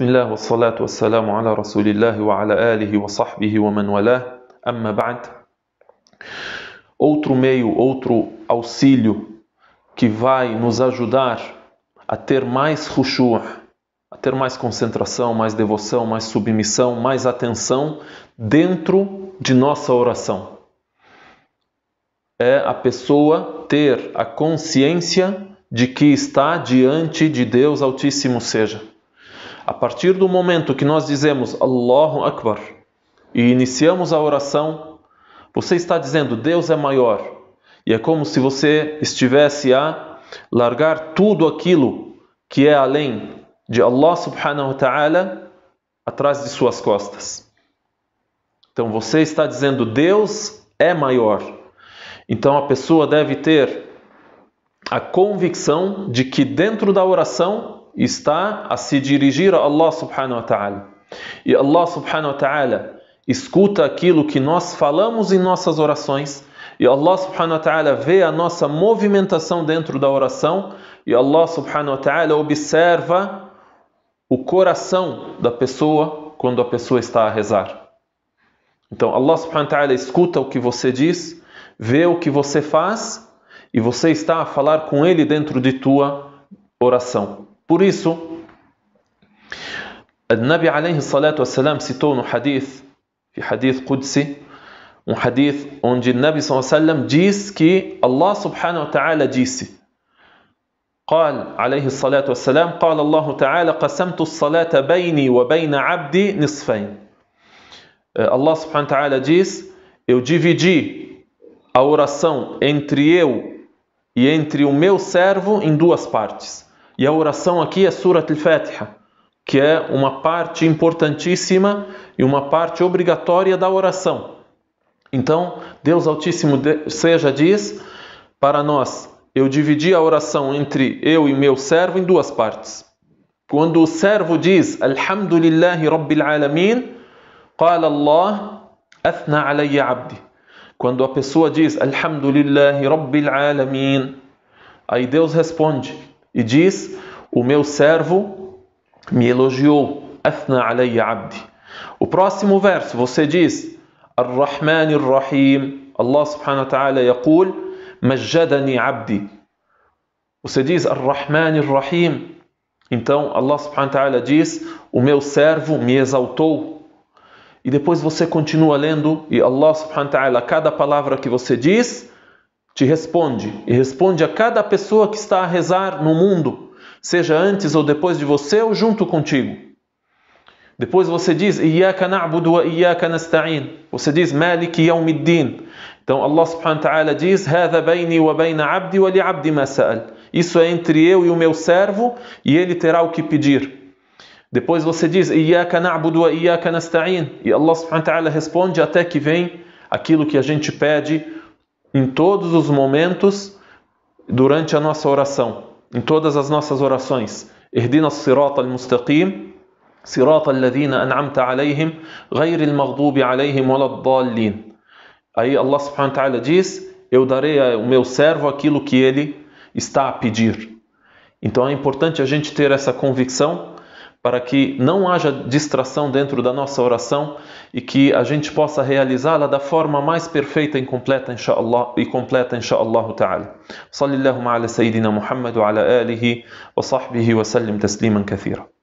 بسم الله والصلاة والسلام على رسول الله وعلى آله وصحبه ومن والاه أما بعد Outro meio, outro auxílio que vai nos ajudar a ter mais khushu', a ter mais concentração, mais devoção, mais submissão, mais atenção dentro de nossa oração. É a pessoa ter a consciência de que está diante de Deus Altíssimo seja a partir do momento que nós dizemos Allahu Akbar e iniciamos a oração, você está dizendo Deus é maior. E é como se você estivesse a largar tudo aquilo que é além de Allah subhanahu wa ta'ala atrás de suas costas. Então você está dizendo Deus é maior. Então a pessoa deve ter a convicção de que dentro da oração está a se dirigir a Allah subhanahu wa ta'ala. E Allah subhanahu wa ta'ala escuta aquilo que nós falamos em nossas orações. E Allah subhanahu wa ta'ala vê a nossa movimentação dentro da oração. E Allah subhanahu wa ta'ala observa o coração da pessoa quando a pessoa está a rezar. Então Allah subhanahu wa ta'ala escuta o que você diz, vê o que você faz e você está a falar com ele dentro de tua oração. Por isso, Nabi alayhi salatu wassalam citou no hadith, no hadith Qudsi, um hadith onde Nabi sallam diz que Allah subhanahu wa ta'ala disse قال عليه الصلاة والسلام قال الله تعالى قسمت الصلاة بيني وبين عبدي نصفين Allah subhanahu wa ta'ala diz eu dividi a oração entre eu e entre o meu servo em duas partes e a oração aqui é Surat al-Fatiha, que é uma parte importantíssima e uma parte obrigatória da oração. Então, Deus Altíssimo seja diz para nós: eu dividi a oração entre eu e meu servo em duas partes. Quando o servo diz Alhamdulillahi Rabbil Alamin, qala Allah athna alayya abdi. Quando a pessoa diz Alhamdulillahi Rabbil Alamin, aí Deus responde e diz: O meu servo me elogiou. Athna alayya abdi. O próximo verso você diz: Ar-Rahman ar-Rahim. Allah subhanahu wa ta'ala yaqul: Majjadani abdi. Você diz Ar-Rahman ar-Rahim. Então Allah subhanahu wa ta'ala diz: O meu servo me exaltou. E depois você continua lendo e Allah subhanahu wa ta'ala, cada palavra que você diz, te responde e responde a cada pessoa que está a rezar no mundo, seja antes ou depois de você ou junto contigo. Depois você diz: "Iyyaka na'budu wa iyyaka nasta'in". Você diz: "Maliki yawmiddin". Então Allah Subhanahu wa ta'ala diz: "Hadha bayni wa bayna 'abdi wa li 'abdi ma sa'al". Isso é entre eu e o meu servo, e ele terá o que pedir. Depois você diz: "Iyyaka na'budu wa iyyaka nasta'in". E Allah Subhanahu wa ta'ala responde até que vem aquilo que a gente pede em todos os momentos durante a nossa oração, em todas as nossas orações. Ihdina as-sirat al-mustaqim, sirat alladhina an'amta alayhim, ghayr al-maghdubi alayhim waladdallin. Aí Allah subhanahu wa ta'ala diz: Eu darei ao meu servo aquilo que ele está a pedir. Então é importante a gente ter essa convicção para que não haja distração dentro da nossa oração e que a gente possa realizá-la da forma mais perfeita e completa, inshallah, e completa, inshallah ta'ala. Sallallahu ala sayyidina Muhammad wa ala alihi wa sahbihi wa sallim tasliman kathira.